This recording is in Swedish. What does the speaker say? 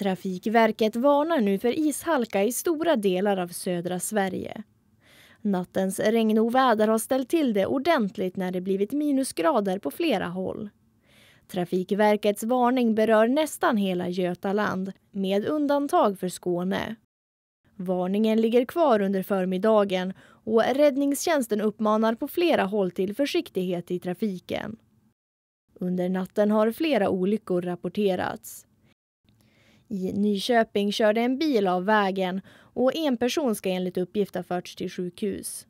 Trafikverket varnar nu för ishalka i stora delar av södra Sverige. Nattens regnoväder har ställt till det ordentligt när det blivit minusgrader på flera håll. Trafikverkets varning berör nästan hela Götaland med undantag för Skåne. Varningen ligger kvar under förmiddagen och räddningstjänsten uppmanar på flera håll till försiktighet i trafiken. Under natten har flera olyckor rapporterats i Nyköping körde en bil av vägen och en person ska enligt uppgift ha förts till sjukhus.